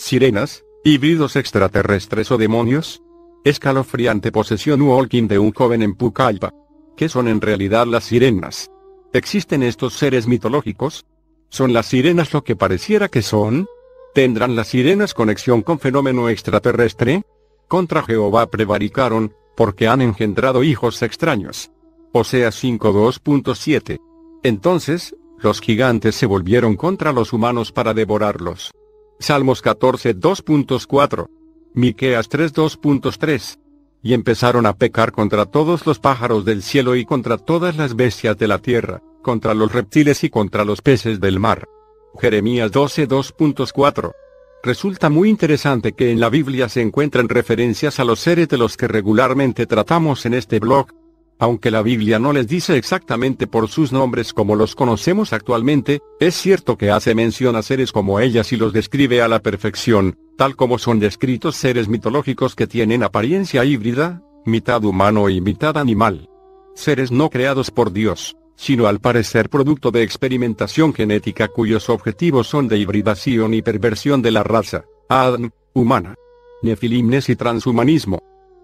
sirenas, híbridos extraterrestres o demonios? Escalofriante posesión walking de un joven en Pucallpa. ¿Qué son en realidad las sirenas? ¿Existen estos seres mitológicos? ¿Son las sirenas lo que pareciera que son? ¿Tendrán las sirenas conexión con fenómeno extraterrestre? Contra Jehová prevaricaron, porque han engendrado hijos extraños. sea 5.2.7. Entonces, los gigantes se volvieron contra los humanos para devorarlos. Salmos 14 2.4. Miqueas 3 2.3. Y empezaron a pecar contra todos los pájaros del cielo y contra todas las bestias de la tierra, contra los reptiles y contra los peces del mar. Jeremías 12 2.4. Resulta muy interesante que en la Biblia se encuentran referencias a los seres de los que regularmente tratamos en este blog, aunque la Biblia no les dice exactamente por sus nombres como los conocemos actualmente, es cierto que hace mención a seres como ellas y los describe a la perfección, tal como son descritos seres mitológicos que tienen apariencia híbrida, mitad humano y mitad animal. Seres no creados por Dios, sino al parecer producto de experimentación genética cuyos objetivos son de hibridación y perversión de la raza, Adam, humana. nefilimnes y transhumanismo.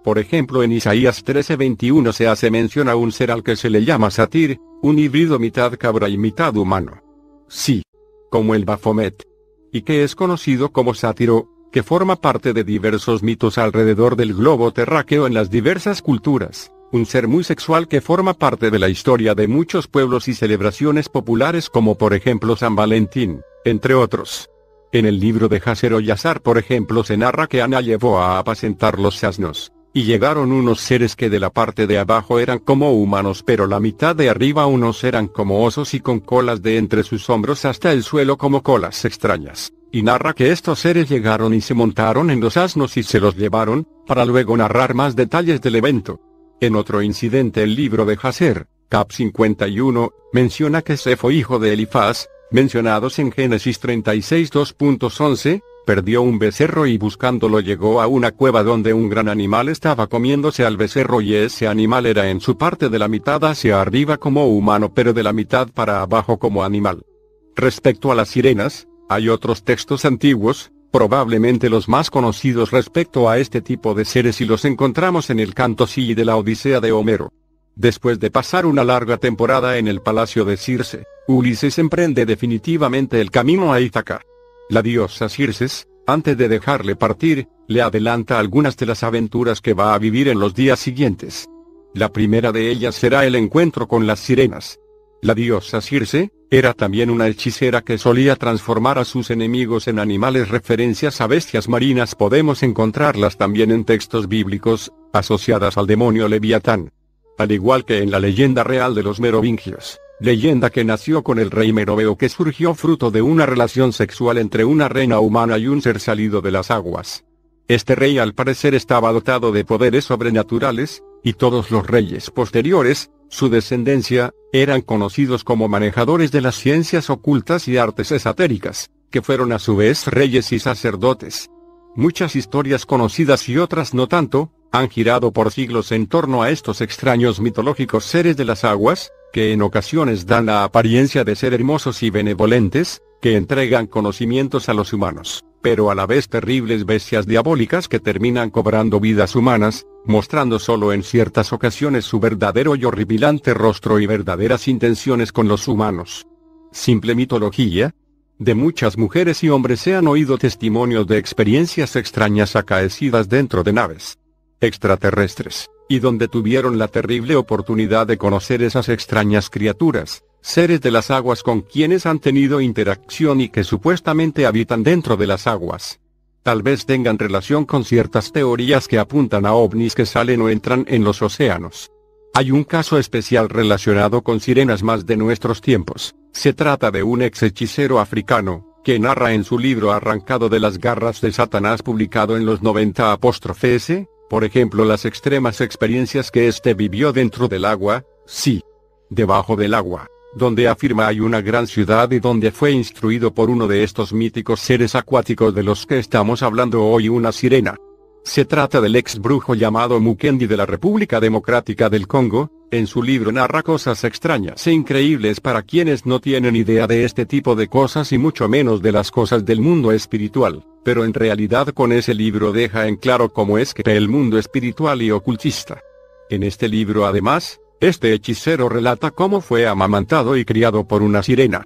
Por ejemplo en Isaías 13:21 se hace mención a un ser al que se le llama Satir, un híbrido mitad cabra y mitad humano. Sí. Como el Bafomet. Y que es conocido como Sátiro, que forma parte de diversos mitos alrededor del globo terráqueo en las diversas culturas, un ser muy sexual que forma parte de la historia de muchos pueblos y celebraciones populares como por ejemplo San Valentín, entre otros. En el libro de y Yazar por ejemplo se narra que Ana llevó a apacentar los asnos, y llegaron unos seres que de la parte de abajo eran como humanos pero la mitad de arriba unos eran como osos y con colas de entre sus hombros hasta el suelo como colas extrañas, y narra que estos seres llegaron y se montaron en los asnos y se los llevaron, para luego narrar más detalles del evento. En otro incidente el libro de Hazer, cap 51, menciona que Sefo hijo de Elifaz, mencionados en Génesis 36 2.11, perdió un becerro y buscándolo llegó a una cueva donde un gran animal estaba comiéndose al becerro y ese animal era en su parte de la mitad hacia arriba como humano pero de la mitad para abajo como animal. Respecto a las sirenas, hay otros textos antiguos, probablemente los más conocidos respecto a este tipo de seres y los encontramos en el canto sí de la Odisea de Homero. Después de pasar una larga temporada en el palacio de Circe, Ulises emprende definitivamente el camino a Ithaca. La diosa Circes, antes de dejarle partir, le adelanta algunas de las aventuras que va a vivir en los días siguientes. La primera de ellas será el encuentro con las sirenas. La diosa Circe, era también una hechicera que solía transformar a sus enemigos en animales. Referencias a bestias marinas podemos encontrarlas también en textos bíblicos, asociadas al demonio leviatán. Al igual que en la leyenda real de los merovingios leyenda que nació con el rey Meroveo que surgió fruto de una relación sexual entre una reina humana y un ser salido de las aguas. Este rey al parecer estaba dotado de poderes sobrenaturales, y todos los reyes posteriores, su descendencia, eran conocidos como manejadores de las ciencias ocultas y artes esotéricas, que fueron a su vez reyes y sacerdotes. Muchas historias conocidas y otras no tanto, han girado por siglos en torno a estos extraños mitológicos seres de las aguas, que en ocasiones dan la apariencia de ser hermosos y benevolentes, que entregan conocimientos a los humanos, pero a la vez terribles bestias diabólicas que terminan cobrando vidas humanas, mostrando solo en ciertas ocasiones su verdadero y horripilante rostro y verdaderas intenciones con los humanos. Simple mitología, de muchas mujeres y hombres se han oído testimonios de experiencias extrañas acaecidas dentro de naves extraterrestres y donde tuvieron la terrible oportunidad de conocer esas extrañas criaturas, seres de las aguas con quienes han tenido interacción y que supuestamente habitan dentro de las aguas. Tal vez tengan relación con ciertas teorías que apuntan a ovnis que salen o entran en los océanos. Hay un caso especial relacionado con sirenas más de nuestros tiempos. Se trata de un ex hechicero africano, que narra en su libro Arrancado de las garras de Satanás publicado en los 90 apóstrofes, por ejemplo, las extremas experiencias que éste vivió dentro del agua, sí. Debajo del agua, donde afirma hay una gran ciudad y donde fue instruido por uno de estos míticos seres acuáticos de los que estamos hablando hoy, una sirena. Se trata del ex brujo llamado Mukendi de la República Democrática del Congo, en su libro narra cosas extrañas e increíbles para quienes no tienen idea de este tipo de cosas y mucho menos de las cosas del mundo espiritual, pero en realidad con ese libro deja en claro cómo es que el mundo espiritual y ocultista. En este libro además, este hechicero relata cómo fue amamantado y criado por una sirena.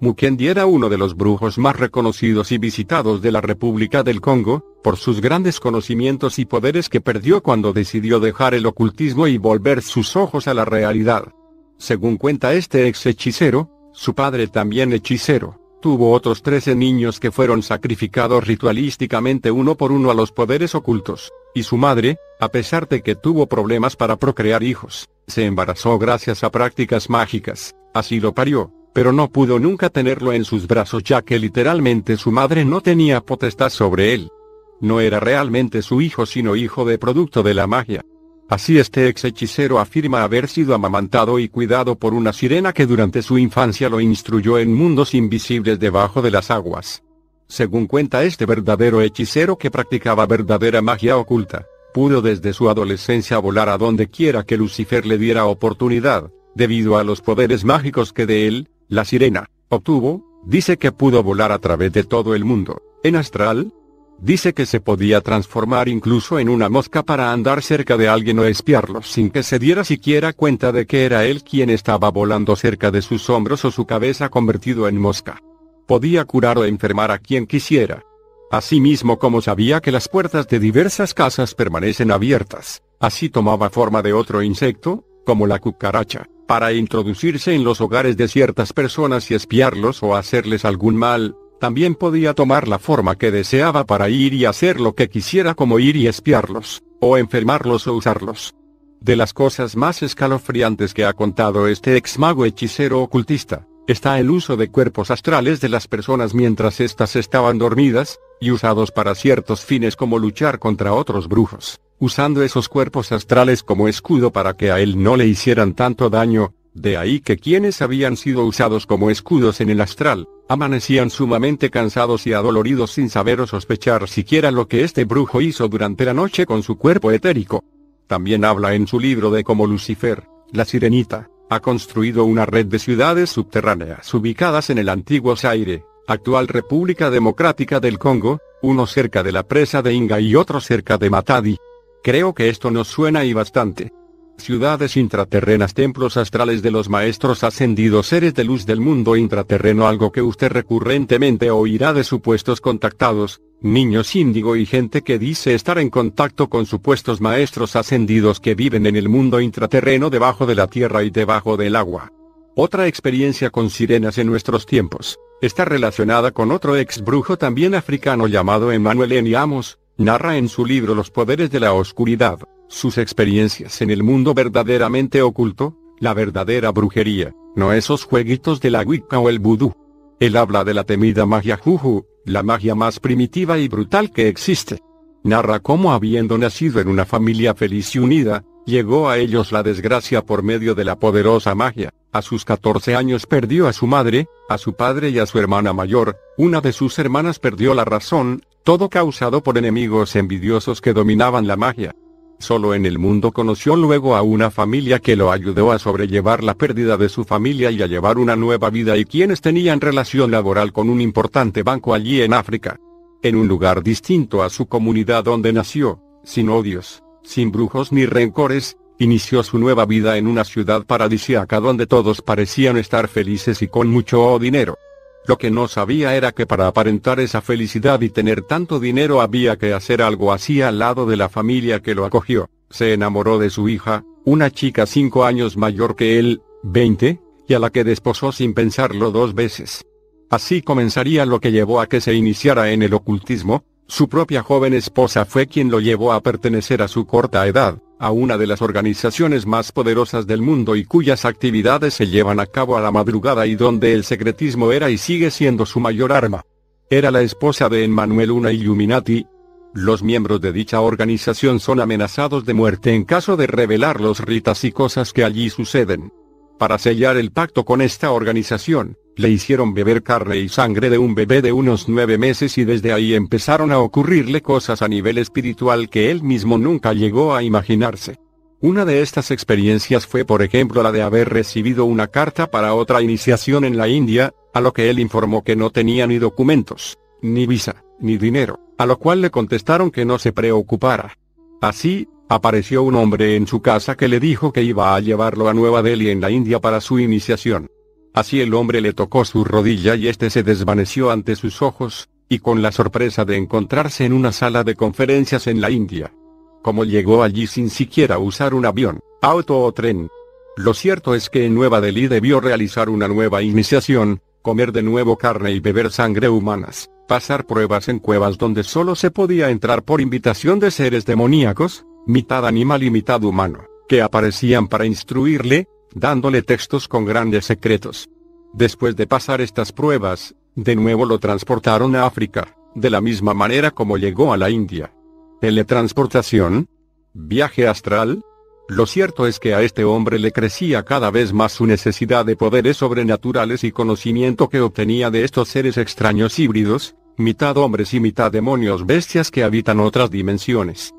Mukendi era uno de los brujos más reconocidos y visitados de la República del Congo, por sus grandes conocimientos y poderes que perdió cuando decidió dejar el ocultismo y volver sus ojos a la realidad. Según cuenta este ex hechicero, su padre también hechicero, tuvo otros 13 niños que fueron sacrificados ritualísticamente uno por uno a los poderes ocultos, y su madre, a pesar de que tuvo problemas para procrear hijos, se embarazó gracias a prácticas mágicas, así lo parió, pero no pudo nunca tenerlo en sus brazos ya que literalmente su madre no tenía potestad sobre él no era realmente su hijo sino hijo de producto de la magia. Así este ex hechicero afirma haber sido amamantado y cuidado por una sirena que durante su infancia lo instruyó en mundos invisibles debajo de las aguas. Según cuenta este verdadero hechicero que practicaba verdadera magia oculta, pudo desde su adolescencia volar a donde quiera que Lucifer le diera oportunidad, debido a los poderes mágicos que de él, la sirena, obtuvo, dice que pudo volar a través de todo el mundo, en astral, Dice que se podía transformar incluso en una mosca para andar cerca de alguien o espiarlos sin que se diera siquiera cuenta de que era él quien estaba volando cerca de sus hombros o su cabeza convertido en mosca. Podía curar o enfermar a quien quisiera. Asimismo como sabía que las puertas de diversas casas permanecen abiertas, así tomaba forma de otro insecto, como la cucaracha, para introducirse en los hogares de ciertas personas y espiarlos o hacerles algún mal, también podía tomar la forma que deseaba para ir y hacer lo que quisiera como ir y espiarlos, o enfermarlos o usarlos. De las cosas más escalofriantes que ha contado este ex mago hechicero ocultista, está el uso de cuerpos astrales de las personas mientras éstas estaban dormidas, y usados para ciertos fines como luchar contra otros brujos, usando esos cuerpos astrales como escudo para que a él no le hicieran tanto daño, de ahí que quienes habían sido usados como escudos en el astral, amanecían sumamente cansados y adoloridos sin saber o sospechar siquiera lo que este brujo hizo durante la noche con su cuerpo etérico. También habla en su libro de cómo Lucifer, la sirenita, ha construido una red de ciudades subterráneas ubicadas en el antiguo Zaire, actual República Democrática del Congo, uno cerca de la presa de Inga y otro cerca de Matadi. Creo que esto nos suena y bastante ciudades intraterrenas, templos astrales de los maestros ascendidos, seres de luz del mundo intraterreno, algo que usted recurrentemente oirá de supuestos contactados, niños índigo y gente que dice estar en contacto con supuestos maestros ascendidos que viven en el mundo intraterreno debajo de la tierra y debajo del agua. Otra experiencia con sirenas en nuestros tiempos, está relacionada con otro ex brujo también africano llamado Emmanuel Eniamos, narra en su libro Los poderes de la oscuridad sus experiencias en el mundo verdaderamente oculto, la verdadera brujería, no esos jueguitos de la Wicca o el vudú. Él habla de la temida magia Juju, la magia más primitiva y brutal que existe. Narra cómo habiendo nacido en una familia feliz y unida, llegó a ellos la desgracia por medio de la poderosa magia. A sus 14 años perdió a su madre, a su padre y a su hermana mayor, una de sus hermanas perdió la razón, todo causado por enemigos envidiosos que dominaban la magia. Solo en el mundo conoció luego a una familia que lo ayudó a sobrellevar la pérdida de su familia y a llevar una nueva vida y quienes tenían relación laboral con un importante banco allí en África. En un lugar distinto a su comunidad donde nació, sin odios, sin brujos ni rencores, inició su nueva vida en una ciudad paradisíaca donde todos parecían estar felices y con mucho dinero. Lo que no sabía era que para aparentar esa felicidad y tener tanto dinero había que hacer algo así al lado de la familia que lo acogió. Se enamoró de su hija, una chica cinco años mayor que él, 20, y a la que desposó sin pensarlo dos veces. Así comenzaría lo que llevó a que se iniciara en el ocultismo, su propia joven esposa fue quien lo llevó a pertenecer a su corta edad, a una de las organizaciones más poderosas del mundo y cuyas actividades se llevan a cabo a la madrugada y donde el secretismo era y sigue siendo su mayor arma. Era la esposa de Emmanuel Una Illuminati. Los miembros de dicha organización son amenazados de muerte en caso de revelar los ritas y cosas que allí suceden. Para sellar el pacto con esta organización, le hicieron beber carne y sangre de un bebé de unos nueve meses y desde ahí empezaron a ocurrirle cosas a nivel espiritual que él mismo nunca llegó a imaginarse. Una de estas experiencias fue por ejemplo la de haber recibido una carta para otra iniciación en la India, a lo que él informó que no tenía ni documentos, ni visa, ni dinero, a lo cual le contestaron que no se preocupara. Así, apareció un hombre en su casa que le dijo que iba a llevarlo a Nueva Delhi en la India para su iniciación. Así el hombre le tocó su rodilla y éste se desvaneció ante sus ojos, y con la sorpresa de encontrarse en una sala de conferencias en la India. Como llegó allí sin siquiera usar un avión, auto o tren. Lo cierto es que en Nueva Delhi debió realizar una nueva iniciación, comer de nuevo carne y beber sangre humanas, pasar pruebas en cuevas donde solo se podía entrar por invitación de seres demoníacos, mitad animal y mitad humano, que aparecían para instruirle, dándole textos con grandes secretos. Después de pasar estas pruebas, de nuevo lo transportaron a África, de la misma manera como llegó a la India. Teletransportación? ¿Viaje astral? Lo cierto es que a este hombre le crecía cada vez más su necesidad de poderes sobrenaturales y conocimiento que obtenía de estos seres extraños híbridos, mitad hombres y mitad demonios bestias que habitan otras dimensiones.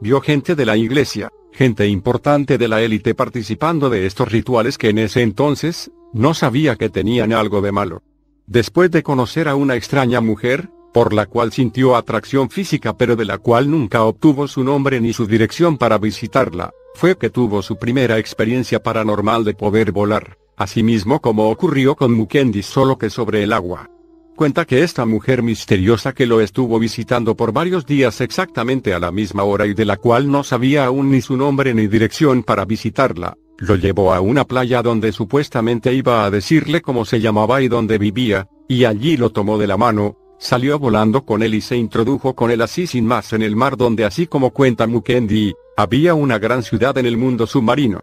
Vio gente de la iglesia, gente importante de la élite participando de estos rituales que en ese entonces, no sabía que tenían algo de malo. Después de conocer a una extraña mujer, por la cual sintió atracción física pero de la cual nunca obtuvo su nombre ni su dirección para visitarla, fue que tuvo su primera experiencia paranormal de poder volar, asimismo como ocurrió con Mukendi solo que sobre el agua cuenta que esta mujer misteriosa que lo estuvo visitando por varios días exactamente a la misma hora y de la cual no sabía aún ni su nombre ni dirección para visitarla, lo llevó a una playa donde supuestamente iba a decirle cómo se llamaba y dónde vivía, y allí lo tomó de la mano, salió volando con él y se introdujo con él así sin más en el mar donde así como cuenta Mukendi, había una gran ciudad en el mundo submarino.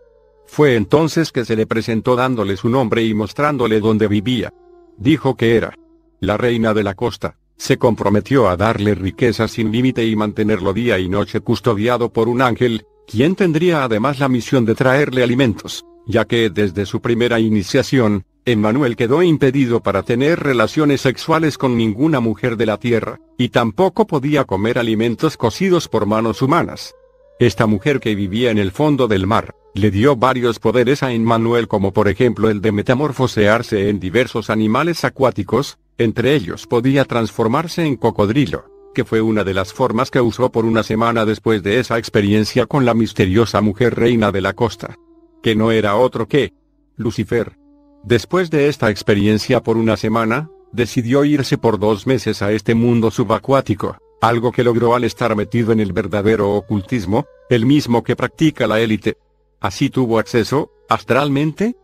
Fue entonces que se le presentó dándole su nombre y mostrándole dónde vivía. Dijo que era la reina de la costa, se comprometió a darle riqueza sin límite y mantenerlo día y noche custodiado por un ángel, quien tendría además la misión de traerle alimentos, ya que desde su primera iniciación, Emmanuel quedó impedido para tener relaciones sexuales con ninguna mujer de la tierra, y tampoco podía comer alimentos cocidos por manos humanas. Esta mujer que vivía en el fondo del mar, le dio varios poderes a Emmanuel como por ejemplo el de metamorfosearse en diversos animales acuáticos, entre ellos podía transformarse en cocodrilo, que fue una de las formas que usó por una semana después de esa experiencia con la misteriosa mujer reina de la costa. Que no era otro que Lucifer. Después de esta experiencia por una semana, decidió irse por dos meses a este mundo subacuático, algo que logró al estar metido en el verdadero ocultismo, el mismo que practica la élite. Así tuvo acceso, astralmente,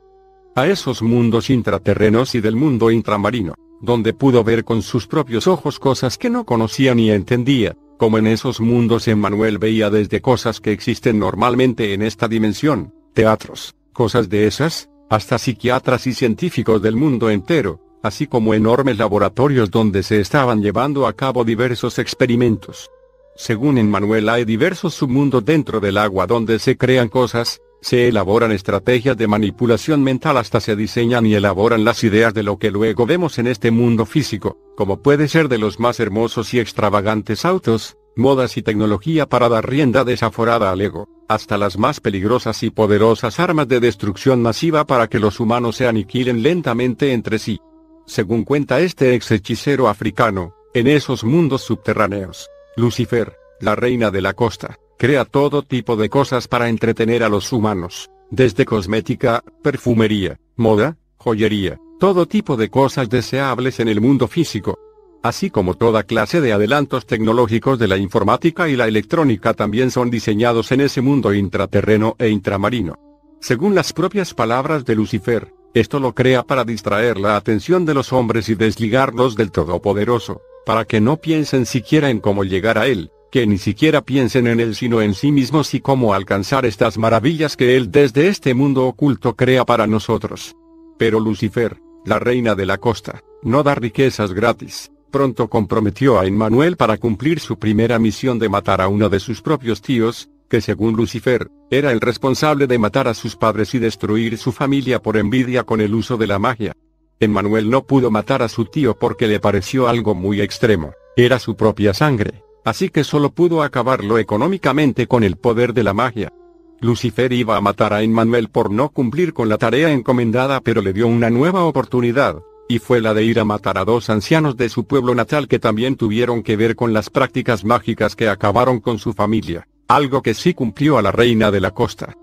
a esos mundos intraterrenos y del mundo intramarino donde pudo ver con sus propios ojos cosas que no conocía ni entendía, como en esos mundos Emmanuel veía desde cosas que existen normalmente en esta dimensión, teatros, cosas de esas, hasta psiquiatras y científicos del mundo entero, así como enormes laboratorios donde se estaban llevando a cabo diversos experimentos. Según Emmanuel hay diversos submundos dentro del agua donde se crean cosas, se elaboran estrategias de manipulación mental hasta se diseñan y elaboran las ideas de lo que luego vemos en este mundo físico, como puede ser de los más hermosos y extravagantes autos, modas y tecnología para dar rienda desaforada al ego, hasta las más peligrosas y poderosas armas de destrucción masiva para que los humanos se aniquilen lentamente entre sí. Según cuenta este ex hechicero africano, en esos mundos subterráneos, Lucifer, la reina de la costa, Crea todo tipo de cosas para entretener a los humanos, desde cosmética, perfumería, moda, joyería, todo tipo de cosas deseables en el mundo físico. Así como toda clase de adelantos tecnológicos de la informática y la electrónica también son diseñados en ese mundo intraterreno e intramarino. Según las propias palabras de Lucifer, esto lo crea para distraer la atención de los hombres y desligarlos del Todopoderoso, para que no piensen siquiera en cómo llegar a Él, que ni siquiera piensen en él sino en sí mismos y cómo alcanzar estas maravillas que él desde este mundo oculto crea para nosotros. Pero Lucifer, la reina de la costa, no da riquezas gratis. Pronto comprometió a Emmanuel para cumplir su primera misión de matar a uno de sus propios tíos, que según Lucifer, era el responsable de matar a sus padres y destruir su familia por envidia con el uso de la magia. Emmanuel no pudo matar a su tío porque le pareció algo muy extremo, era su propia sangre Así que solo pudo acabarlo económicamente con el poder de la magia. Lucifer iba a matar a Emmanuel por no cumplir con la tarea encomendada pero le dio una nueva oportunidad, y fue la de ir a matar a dos ancianos de su pueblo natal que también tuvieron que ver con las prácticas mágicas que acabaron con su familia, algo que sí cumplió a la reina de la costa.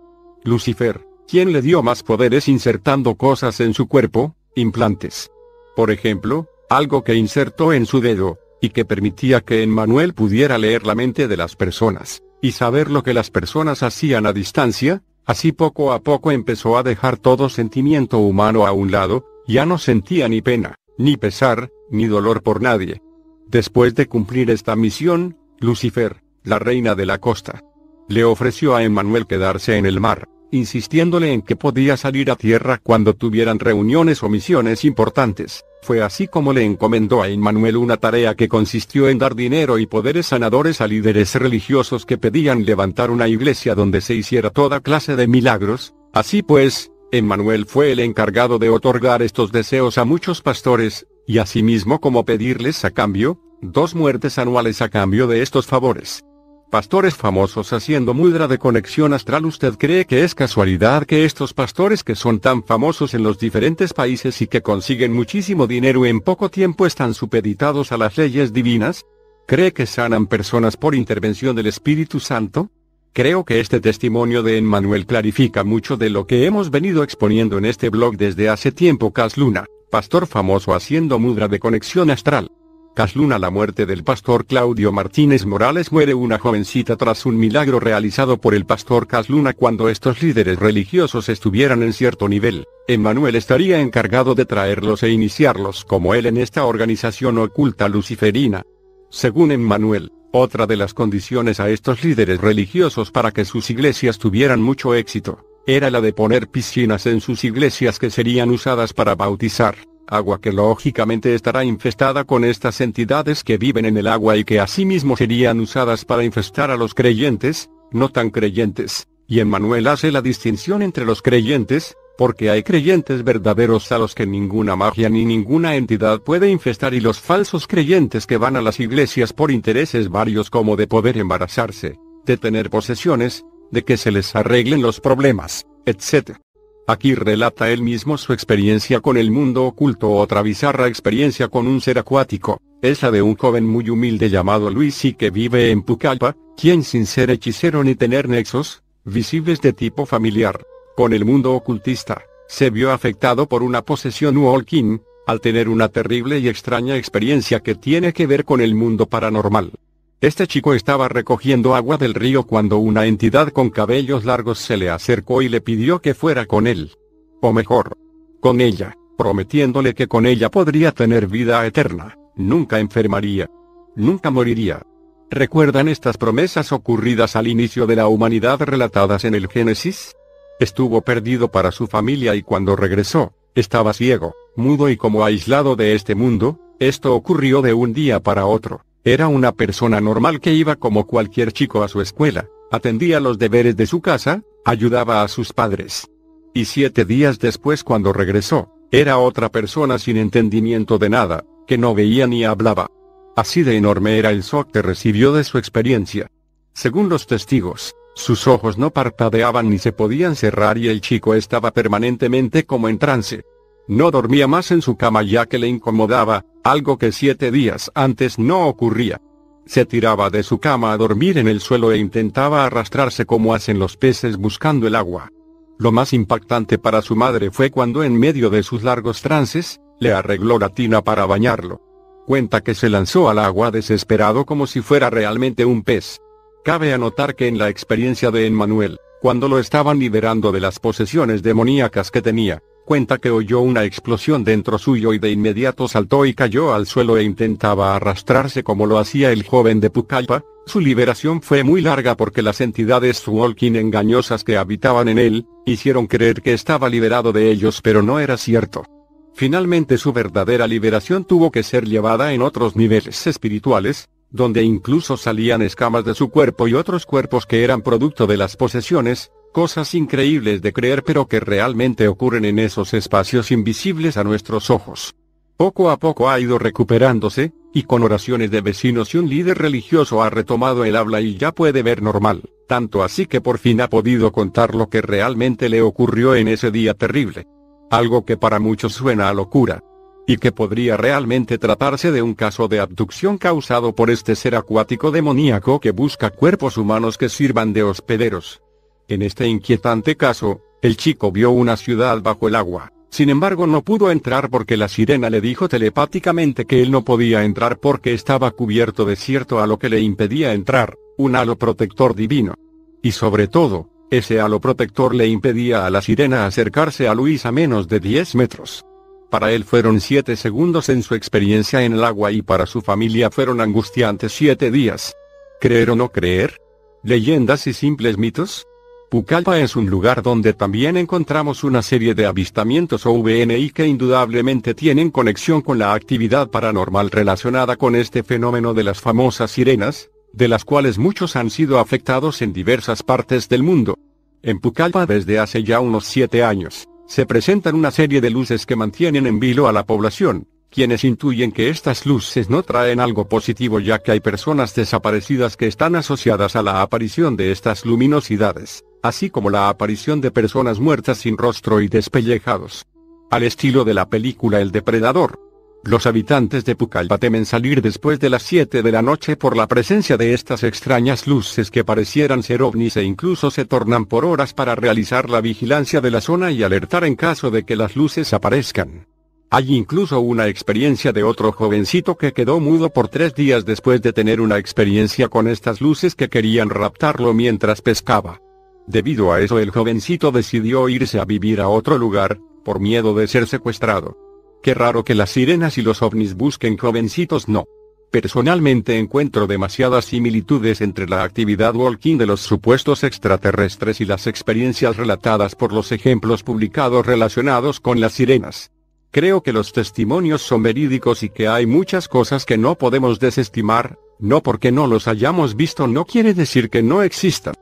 Lucifer, quien le dio más poderes insertando cosas en su cuerpo, implantes. Por ejemplo, algo que insertó en su dedo, y que permitía que Emmanuel pudiera leer la mente de las personas, y saber lo que las personas hacían a distancia, así poco a poco empezó a dejar todo sentimiento humano a un lado, ya no sentía ni pena, ni pesar, ni dolor por nadie. Después de cumplir esta misión, Lucifer, la reina de la costa, le ofreció a Emmanuel quedarse en el mar insistiéndole en que podía salir a tierra cuando tuvieran reuniones o misiones importantes. Fue así como le encomendó a Emmanuel una tarea que consistió en dar dinero y poderes sanadores a líderes religiosos que pedían levantar una iglesia donde se hiciera toda clase de milagros. Así pues, Emmanuel fue el encargado de otorgar estos deseos a muchos pastores, y asimismo como pedirles a cambio, dos muertes anuales a cambio de estos favores pastores famosos haciendo mudra de conexión astral. ¿Usted cree que es casualidad que estos pastores que son tan famosos en los diferentes países y que consiguen muchísimo dinero en poco tiempo están supeditados a las leyes divinas? ¿Cree que sanan personas por intervención del Espíritu Santo? Creo que este testimonio de Emmanuel clarifica mucho de lo que hemos venido exponiendo en este blog desde hace tiempo. Casluna, pastor famoso haciendo mudra de conexión astral. Casluna La muerte del pastor Claudio Martínez Morales muere una jovencita tras un milagro realizado por el pastor Casluna cuando estos líderes religiosos estuvieran en cierto nivel. Emmanuel estaría encargado de traerlos e iniciarlos como él en esta organización oculta luciferina. Según Emmanuel, otra de las condiciones a estos líderes religiosos para que sus iglesias tuvieran mucho éxito, era la de poner piscinas en sus iglesias que serían usadas para bautizar agua que lógicamente estará infestada con estas entidades que viven en el agua y que asimismo serían usadas para infestar a los creyentes, no tan creyentes, y Emmanuel hace la distinción entre los creyentes, porque hay creyentes verdaderos a los que ninguna magia ni ninguna entidad puede infestar y los falsos creyentes que van a las iglesias por intereses varios como de poder embarazarse, de tener posesiones, de que se les arreglen los problemas, etc. Aquí relata él mismo su experiencia con el mundo oculto, otra bizarra experiencia con un ser acuático, esa de un joven muy humilde llamado Luis y que vive en Pucallpa, quien sin ser hechicero ni tener nexos, visibles de tipo familiar, con el mundo ocultista, se vio afectado por una posesión walking, al tener una terrible y extraña experiencia que tiene que ver con el mundo paranormal. Este chico estaba recogiendo agua del río cuando una entidad con cabellos largos se le acercó y le pidió que fuera con él. O mejor, con ella, prometiéndole que con ella podría tener vida eterna, nunca enfermaría, nunca moriría. ¿Recuerdan estas promesas ocurridas al inicio de la humanidad relatadas en el Génesis? Estuvo perdido para su familia y cuando regresó, estaba ciego, mudo y como aislado de este mundo, esto ocurrió de un día para otro. Era una persona normal que iba como cualquier chico a su escuela, atendía los deberes de su casa, ayudaba a sus padres. Y siete días después cuando regresó, era otra persona sin entendimiento de nada, que no veía ni hablaba. Así de enorme era el shock que recibió de su experiencia. Según los testigos, sus ojos no parpadeaban ni se podían cerrar y el chico estaba permanentemente como en trance. No dormía más en su cama ya que le incomodaba, algo que siete días antes no ocurría. Se tiraba de su cama a dormir en el suelo e intentaba arrastrarse como hacen los peces buscando el agua. Lo más impactante para su madre fue cuando en medio de sus largos trances, le arregló la tina para bañarlo. Cuenta que se lanzó al agua desesperado como si fuera realmente un pez. Cabe anotar que en la experiencia de Emmanuel, cuando lo estaban liberando de las posesiones demoníacas que tenía, cuenta que oyó una explosión dentro suyo y de inmediato saltó y cayó al suelo e intentaba arrastrarse como lo hacía el joven de Pucallpa. Su liberación fue muy larga porque las entidades walking engañosas que habitaban en él, hicieron creer que estaba liberado de ellos pero no era cierto. Finalmente su verdadera liberación tuvo que ser llevada en otros niveles espirituales, donde incluso salían escamas de su cuerpo y otros cuerpos que eran producto de las posesiones, Cosas increíbles de creer pero que realmente ocurren en esos espacios invisibles a nuestros ojos. Poco a poco ha ido recuperándose, y con oraciones de vecinos y un líder religioso ha retomado el habla y ya puede ver normal, tanto así que por fin ha podido contar lo que realmente le ocurrió en ese día terrible. Algo que para muchos suena a locura. Y que podría realmente tratarse de un caso de abducción causado por este ser acuático demoníaco que busca cuerpos humanos que sirvan de hospederos. En este inquietante caso, el chico vio una ciudad bajo el agua. Sin embargo no pudo entrar porque la sirena le dijo telepáticamente que él no podía entrar porque estaba cubierto de cierto halo que le impedía entrar, un halo protector divino. Y sobre todo, ese halo protector le impedía a la sirena acercarse a Luis a menos de 10 metros. Para él fueron 7 segundos en su experiencia en el agua y para su familia fueron angustiantes 7 días. ¿Creer o no creer? ¿Leyendas y simples mitos? Pucallpa es un lugar donde también encontramos una serie de avistamientos o VNI que indudablemente tienen conexión con la actividad paranormal relacionada con este fenómeno de las famosas sirenas, de las cuales muchos han sido afectados en diversas partes del mundo. En Pucallpa desde hace ya unos siete años, se presentan una serie de luces que mantienen en vilo a la población, quienes intuyen que estas luces no traen algo positivo ya que hay personas desaparecidas que están asociadas a la aparición de estas luminosidades, así como la aparición de personas muertas sin rostro y despellejados. Al estilo de la película El Depredador. Los habitantes de Pucallpa temen salir después de las 7 de la noche por la presencia de estas extrañas luces que parecieran ser ovnis e incluso se tornan por horas para realizar la vigilancia de la zona y alertar en caso de que las luces aparezcan. Hay incluso una experiencia de otro jovencito que quedó mudo por tres días después de tener una experiencia con estas luces que querían raptarlo mientras pescaba. Debido a eso el jovencito decidió irse a vivir a otro lugar, por miedo de ser secuestrado. Qué raro que las sirenas y los ovnis busquen jovencitos no. Personalmente encuentro demasiadas similitudes entre la actividad walking de los supuestos extraterrestres y las experiencias relatadas por los ejemplos publicados relacionados con las sirenas. Creo que los testimonios son verídicos y que hay muchas cosas que no podemos desestimar, no porque no los hayamos visto no quiere decir que no existan.